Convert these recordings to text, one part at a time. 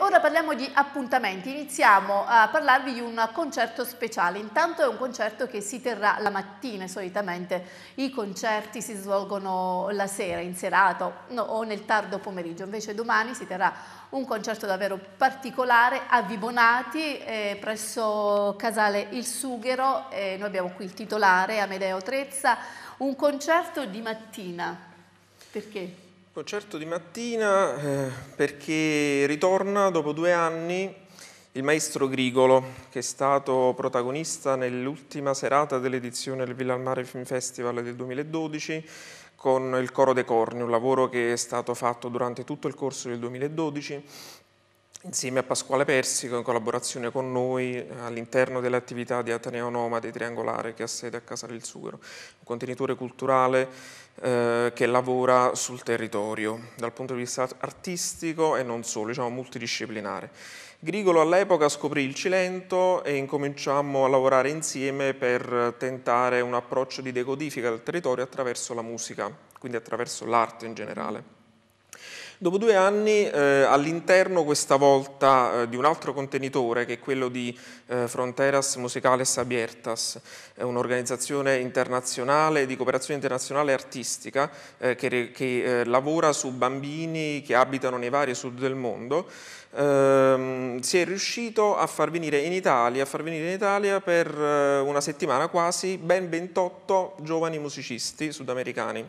Ora parliamo di appuntamenti, iniziamo a parlarvi di un concerto speciale, intanto è un concerto che si terrà la mattina, solitamente i concerti si svolgono la sera, in serata no, o nel tardo pomeriggio, invece domani si terrà un concerto davvero particolare a Vibonati eh, presso Casale Il Sughero, eh, noi abbiamo qui il titolare Amedeo Trezza, un concerto di mattina, perché? Concerto di mattina eh, perché ritorna dopo due anni il maestro Grigolo, che è stato protagonista nell'ultima serata dell'edizione del Villa al Mare Film Festival del 2012 con il Coro dei Corni, un lavoro che è stato fatto durante tutto il corso del 2012 insieme a Pasquale Persico in collaborazione con noi eh, all'interno delle attività di Ateneo Nomade Triangolare che ha sede a Casale del Sugro, un contenitore culturale eh, che lavora sul territorio dal punto di vista artistico e non solo, diciamo multidisciplinare. Grigolo all'epoca scoprì il Cilento e incominciammo a lavorare insieme per tentare un approccio di decodifica del territorio attraverso la musica, quindi attraverso l'arte in generale. Dopo due anni eh, all'interno questa volta eh, di un altro contenitore che è quello di eh, Fronteras Musicales Abiertas, un'organizzazione internazionale di cooperazione internazionale artistica eh, che, che eh, lavora su bambini che abitano nei vari sud del mondo, ehm, si è riuscito a far venire in Italia, venire in Italia per eh, una settimana quasi ben 28 giovani musicisti sudamericani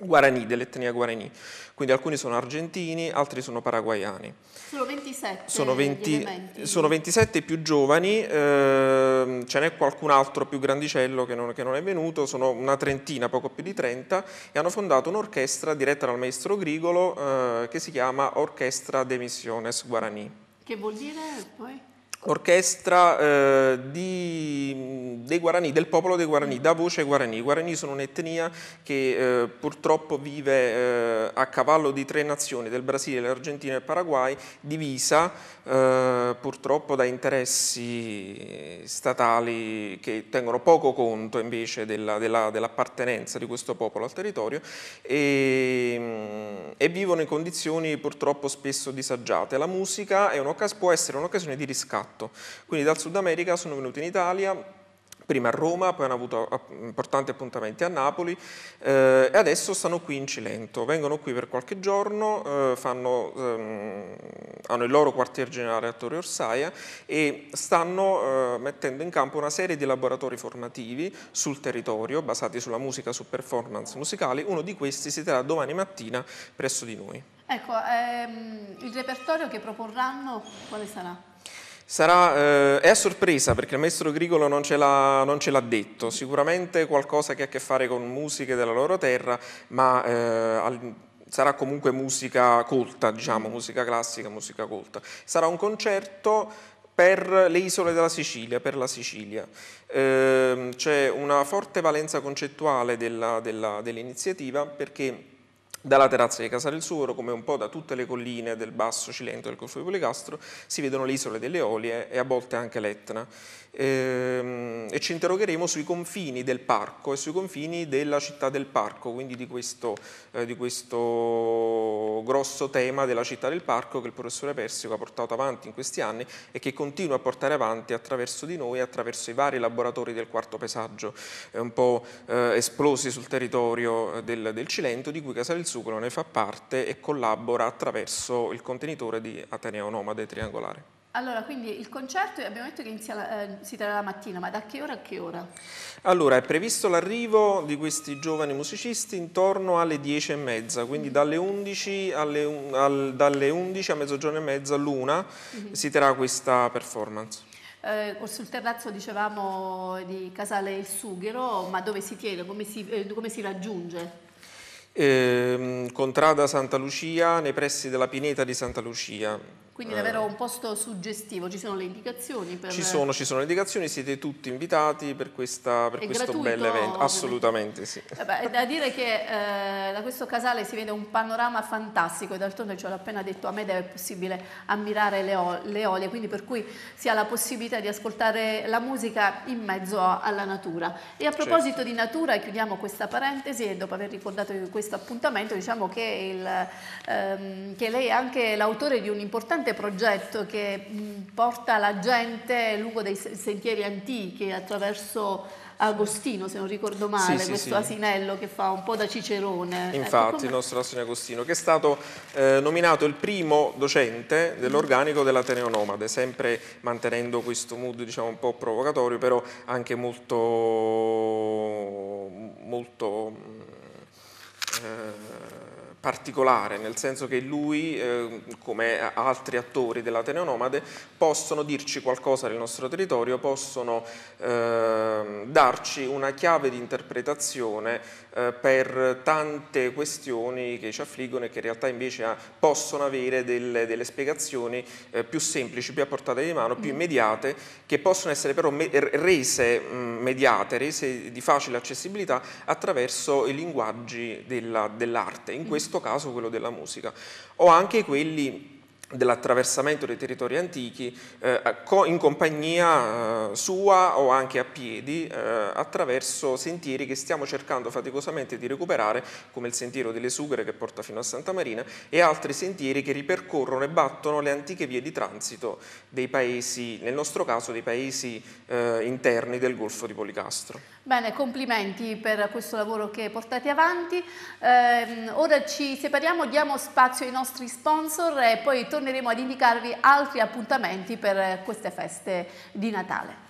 Guarani, dell'etnia guaraní. Quindi alcuni sono argentini, altri sono paraguayani. Sono 27. Sono, 20, sono 27 più giovani, eh, ce n'è qualcun altro più grandicello che non, che non, è venuto, sono una trentina, poco più di 30, e hanno fondato un'orchestra diretta dal maestro Grigolo eh, che si chiama Orchestra de Misiones Guaraní. Che vuol dire poi? orchestra eh, di, dei Guarani, del popolo dei Guarani, da voce ai Guarani. I Guarani sono un'etnia che eh, purtroppo vive eh, a cavallo di tre nazioni, del Brasile, l'Argentina e il Paraguay, divisa eh, purtroppo da interessi statali che tengono poco conto invece dell'appartenenza di questo popolo al territorio e, e vivono in condizioni purtroppo spesso disagiate. La musica un può essere un'occasione di riscatto riscatto. Quindi dal Sud America sono venuti in Italia, prima a Roma, poi hanno avuto importanti appuntamenti a Napoli eh, e adesso stanno qui in Cilento. Vengono qui per qualche giorno, eh, fanno, ehm, hanno il loro quartier generale a Torre Orsaia e stanno eh, mettendo in campo una serie di laboratori formativi sul territorio basati sulla musica, su performance musicali. Uno di questi si terrà domani mattina presso di noi. Ecco, ehm, il repertorio che proporranno quale sarà? Sarà, eh, è a sorpresa perché il maestro Grigolo non ce, l'ha, detto, sicuramente qualcosa che ha a che fare con musiche della loro terra, ma eh, al, sarà comunque musica colta, diciamo, mm. musica classica, musica colta. Sarà un concerto per le isole della Sicilia, per la Sicilia. Eh, c'è una forte valenza concettuale dell'iniziativa perché dalla terrazza di Casale del Suoro, come un po' da tutte le colline del basso Cilento del Golfo di Policastro, si vedono le isole delle Olie e a volte anche l'Etna. Ehm, e ci interrogheremo sui confini del parco e sui confini della città del parco, quindi di questo, eh, di questo grosso tema della città del parco che il professore Persico ha portato avanti in questi anni e che continua a portare avanti attraverso di noi, attraverso i vari laboratori del quarto paesaggio, eh, un po' eh, esplosi sul territorio eh, del, del Cilento, di cui Casale del Sucolo ne fa parte e collabora attraverso il contenitore di Ateneo Nomade Triangolare. Allora, quindi il concerto abbiamo detto che inizia, eh, si terrà la mattina, ma da che ora a che ora? Allora, è previsto l'arrivo di questi giovani musicisti intorno alle 10 e mezza, quindi mm. dalle 11, alle, al, dalle 11 a mezzogiorno e mezza, l'una, mm -hmm. si terrà questa performance. Eh, sul terrazzo dicevamo di Casale Il Sughero, ma dove si tiene, come si, eh, come si raggiunge? Ehm, Contrada Santa Lucia, nei pressi della pineta di Santa Lucia quindi eh. davvero un posto suggestivo, ci sono le indicazioni? Per... Ci, sono, ci sono le indicazioni, siete tutti invitati per, questa, per questo bel evento, assolutamente sì. Vabbè, eh è da dire che eh, da questo casale si vede un panorama fantastico e d'altronde ce l'ho appena detto, a Medea è possibile ammirare le, le olie, quindi per cui si ha la possibilità di ascoltare la musica in mezzo alla natura. E a proposito certo. di natura chiudiamo questa parentesi e dopo aver ricordato questo appuntamento diciamo che, il, ehm, che lei è anche l'autore di un importante importante progetto che porta la gente lungo dei sentieri antichi attraverso Agostino, se non ricordo male, sì, sì, questo sì. asinello che fa un po' da Cicerone. Ecco, Infatti, ecco, il nostro Asino Agostino, che è stato eh, nominato il primo docente dell'organico dell'Ateneo Nomade, sempre mantenendo questo mood diciamo, un po' provocatorio, però anche molto, molto eh, particolare, nel senso che lui, eh, come altri attori dell'Ateneo Nomade, possono dirci qualcosa del nostro territorio, possono eh, darci una chiave di interpretazione eh, per tante questioni che ci affliggono e che in realtà invece ha, ah, possono avere delle, delle spiegazioni eh, più semplici, più a portata di mano, più mm. immediate, che possono essere però me rese mh, mm, mediate, rese di facile accessibilità attraverso i linguaggi dell'arte. in mm. questo questo caso quello della musica, o anche quelli dell'attraversamento dei territori antichi eh, in compagnia eh, sua o anche a piedi eh, attraverso sentieri che stiamo cercando faticosamente di recuperare come il sentiero delle Sugre che porta fino a Santa Marina e altri sentieri che ripercorrono e battono le antiche vie di transito dei paesi, nel nostro caso dei paesi eh, interni del Golfo di Policastro. Bene, complimenti per questo lavoro che portate avanti. Eh, ora ci separiamo, diamo spazio ai nostri sponsor e poi torneremo ad indicarvi altri appuntamenti per queste feste di Natale.